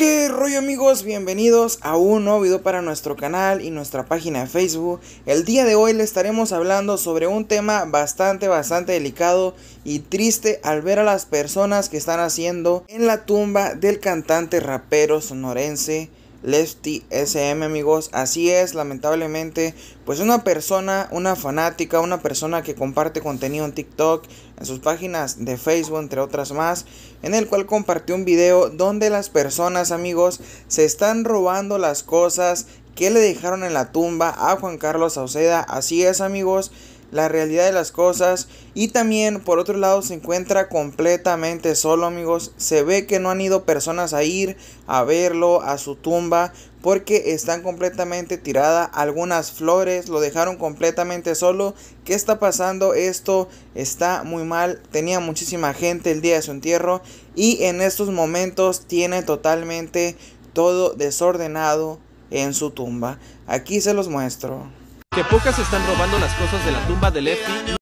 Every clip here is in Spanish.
¿Qué rollo amigos? Bienvenidos a un nuevo video para nuestro canal y nuestra página de Facebook. El día de hoy le estaremos hablando sobre un tema bastante, bastante delicado y triste al ver a las personas que están haciendo en la tumba del cantante rapero sonorense Lefty SM amigos, así es, lamentablemente, pues una persona, una fanática, una persona que comparte contenido en TikTok, en sus páginas de Facebook, entre otras más, en el cual compartió un video donde las personas amigos se están robando las cosas que le dejaron en la tumba a Juan Carlos Sauceda, así es amigos, la realidad de las cosas y también por otro lado se encuentra completamente solo amigos se ve que no han ido personas a ir a verlo a su tumba porque están completamente tirada algunas flores lo dejaron completamente solo qué está pasando esto está muy mal tenía muchísima gente el día de su entierro y en estos momentos tiene totalmente todo desordenado en su tumba aquí se los muestro que pocas están robando las cosas de la tumba de Lefty.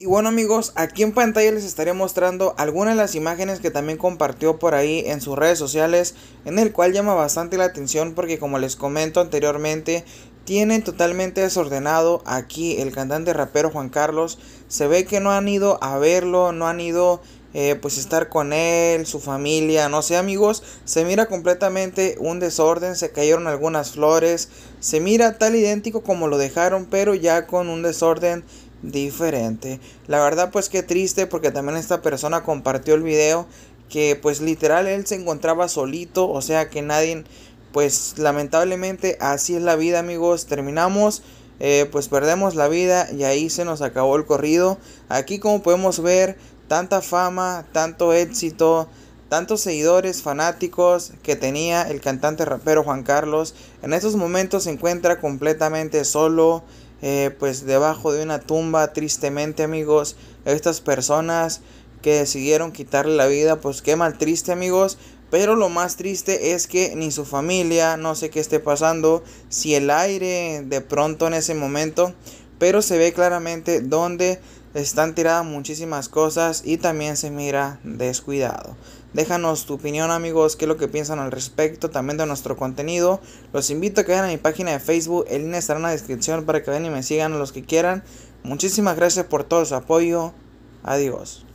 Y bueno amigos, aquí en pantalla les estaré mostrando algunas de las imágenes que también compartió por ahí en sus redes sociales, en el cual llama bastante la atención porque como les comento anteriormente, tienen totalmente desordenado aquí el cantante rapero Juan Carlos, se ve que no han ido a verlo, no han ido eh, pues estar con él, su familia, no sé amigos, se mira completamente un desorden, se cayeron algunas flores, se mira tal idéntico como lo dejaron, pero ya con un desorden diferente. La verdad pues que triste porque también esta persona compartió el video que pues literal él se encontraba solito, o sea que nadie pues lamentablemente así es la vida amigos, terminamos. Eh, pues perdemos la vida y ahí se nos acabó el corrido. Aquí como podemos ver tanta fama, tanto éxito, tantos seguidores fanáticos que tenía el cantante rapero Juan Carlos, en estos momentos se encuentra completamente solo, eh, pues debajo de una tumba, tristemente amigos, estas personas que decidieron quitarle la vida, pues qué mal triste amigos, pero lo más triste es que ni su familia, no sé qué esté pasando, si el aire de pronto en ese momento, pero se ve claramente dónde... Están tiradas muchísimas cosas y también se mira descuidado. Déjanos tu opinión amigos, qué es lo que piensan al respecto también de nuestro contenido. Los invito a que vayan a mi página de Facebook, el link estará en la descripción para que ven y me sigan los que quieran. Muchísimas gracias por todo su apoyo. Adiós.